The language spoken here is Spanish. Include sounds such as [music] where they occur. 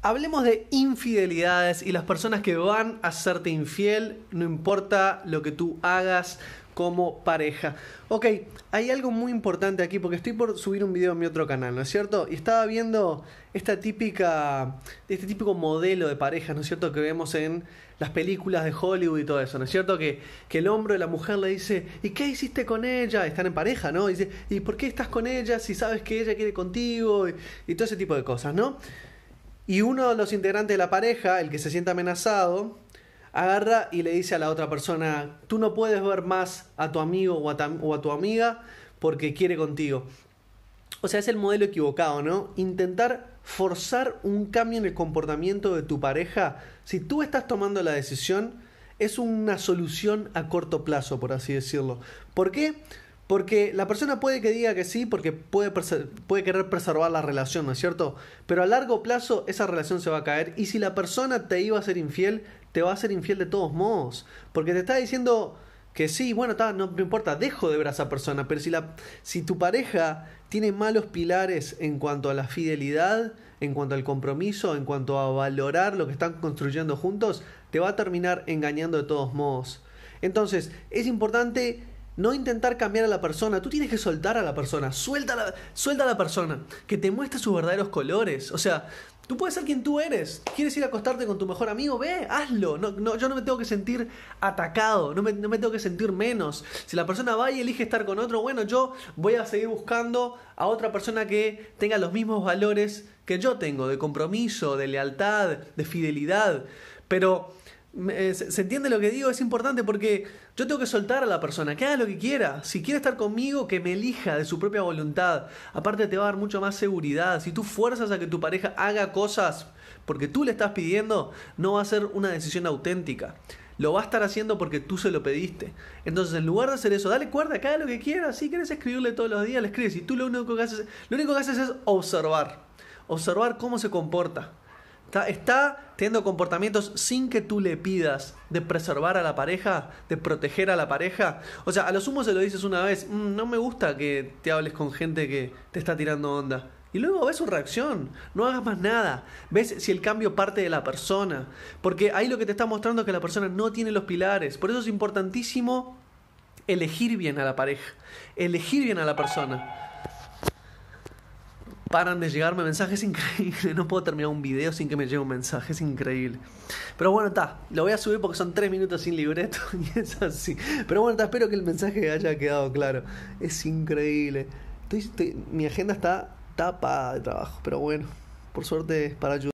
Hablemos de infidelidades y las personas que van a hacerte infiel, no importa lo que tú hagas como pareja. Ok, hay algo muy importante aquí porque estoy por subir un video en mi otro canal, ¿no es cierto? Y estaba viendo esta típica, este típico modelo de pareja, ¿no es cierto? Que vemos en las películas de Hollywood y todo eso, ¿no es cierto? Que, el hombre o la mujer le dice, ¿y qué hiciste con ella? Están en pareja, ¿no? Y dice, ¿y por qué estás con ella si sabes que ella quiere contigo? y todo ese tipo de cosas, ¿no? Y uno de los integrantes de la pareja, el que se siente amenazado, agarra y le dice a la otra persona, tú no puedes ver más a tu amigo o a, tu amiga porque quiere contigo. O sea, es el modelo equivocado, ¿no? Intentar forzar un cambio en el comportamiento de tu pareja, si tú estás tomando la decisión, es una solución a corto plazo, por así decirlo. ¿Por qué? Porque la persona puede que diga que sí, porque puede, puede querer preservar la relación, ¿no es cierto? Pero a largo plazo esa relación se va a caer y si la persona te iba a ser infiel, te va a ser infiel de todos modos. Porque te está diciendo que sí, bueno, no me importa, dejo de ver a esa persona, pero si, la, si tu pareja tiene malos pilares en cuanto a la fidelidad, en cuanto al compromiso, en cuanto a valorar lo que están construyendo juntos, te va a terminar engañando de todos modos. Entonces, es importante no intentar cambiar a la persona, tú tienes que soltar a la persona, suelta a la, suelta a la persona, que te muestre sus verdaderos colores. O sea, tú puedes ser quien tú eres. ¿Quieres ir a acostarte con tu mejor amigo? Ve, hazlo. No, yo no me tengo que sentir atacado, no me, no me tengo que sentir menos. Si la persona va y elige estar con otro, bueno, yo voy a seguir buscando a otra persona que tenga los mismos valores que yo tengo, de compromiso, de lealtad, de fidelidad. Pero eh, se, entiende lo que digo? Es importante porque yo tengo que soltar a la persona, que haga lo que quiera. Si quiere estar conmigo, que me elija de su propia voluntad. Aparte te va a dar mucho más seguridad. Si tú fuerzas a que tu pareja haga cosas porque tú le estás pidiendo, no va a ser una decisión auténtica. Lo va a estar haciendo porque tú se lo pediste. Entonces, en lugar de hacer eso, dale cuerda, que haga lo que quiera. Si quieres escribirle todos los días, le escribes. Y tú lo único que haces, lo único que haces es observar. Observar cómo se comporta. Está, teniendo comportamientos sin que tú le pidas de preservar a la pareja, de proteger a la pareja. O sea, a lo sumo se lo dices una vez, mm, no me gusta que te hables con gente que te está tirando onda. Y luego ves su reacción, no hagas más nada, ves si el cambio parte de la persona, porque ahí lo que te está mostrando es que la persona no tiene los pilares, por eso es importantísimo elegir bien a la pareja, elegir bien a la persona paran de llegarme mensajes, [laughs] increíbles No puedo terminar un video sin que me llegue un mensaje, es increíble. Pero bueno, está, lo voy a subir porque son tres minutos sin libreto [laughs] y es así. Pero bueno, está, espero que el mensaje haya quedado claro. Es increíble. mi agenda está tapada de trabajo, pero bueno, por suerte para ayudar.